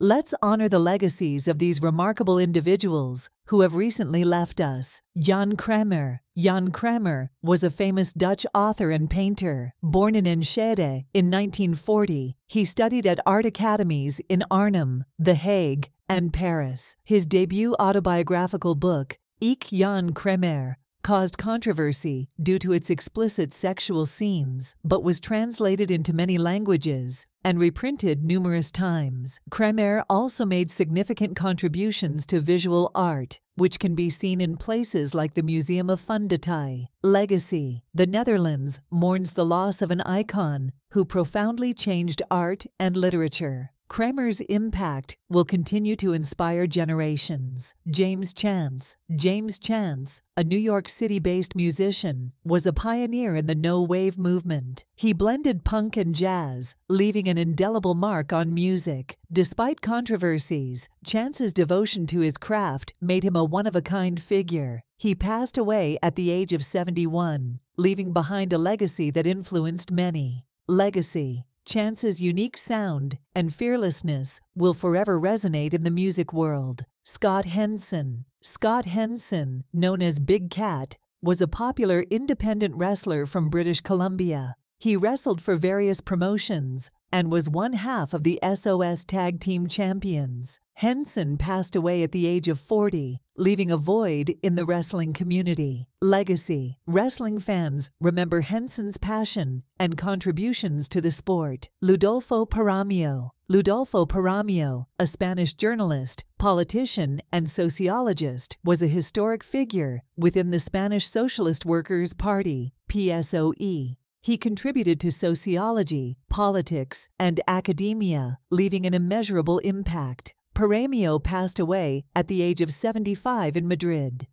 Let's honor the legacies of these remarkable individuals who have recently left us. Jan Kramer. Jan Kramer was a famous Dutch author and painter. Born in Enschede in 1940, he studied at art academies in Arnhem, The Hague, and Paris. His debut autobiographical book, *Ik Jan Kramer* caused controversy due to its explicit sexual scenes, but was translated into many languages and reprinted numerous times. Kremer also made significant contributions to visual art, which can be seen in places like the Museum of Funditai. Legacy The Netherlands mourns the loss of an icon who profoundly changed art and literature. Kramer's impact will continue to inspire generations. James Chance. James Chance, a New York City based musician, was a pioneer in the no wave movement. He blended punk and jazz, leaving an indelible mark on music. Despite controversies, Chance's devotion to his craft made him a one of a kind figure. He passed away at the age of 71, leaving behind a legacy that influenced many. Legacy Chance's unique sound and fearlessness will forever resonate in the music world. Scott Henson. Scott Henson, known as Big Cat, was a popular independent wrestler from British Columbia. He wrestled for various promotions and was one half of the SOS Tag Team Champions. Henson passed away at the age of 40 leaving a void in the wrestling community. Legacy Wrestling fans remember Henson's passion and contributions to the sport. Ludolfo Paramio. Ludolfo Paramio, a Spanish journalist, politician, and sociologist, was a historic figure within the Spanish Socialist Workers' Party, PSOE. He contributed to sociology, politics, and academia, leaving an immeasurable impact. Paramio passed away at the age of 75 in Madrid.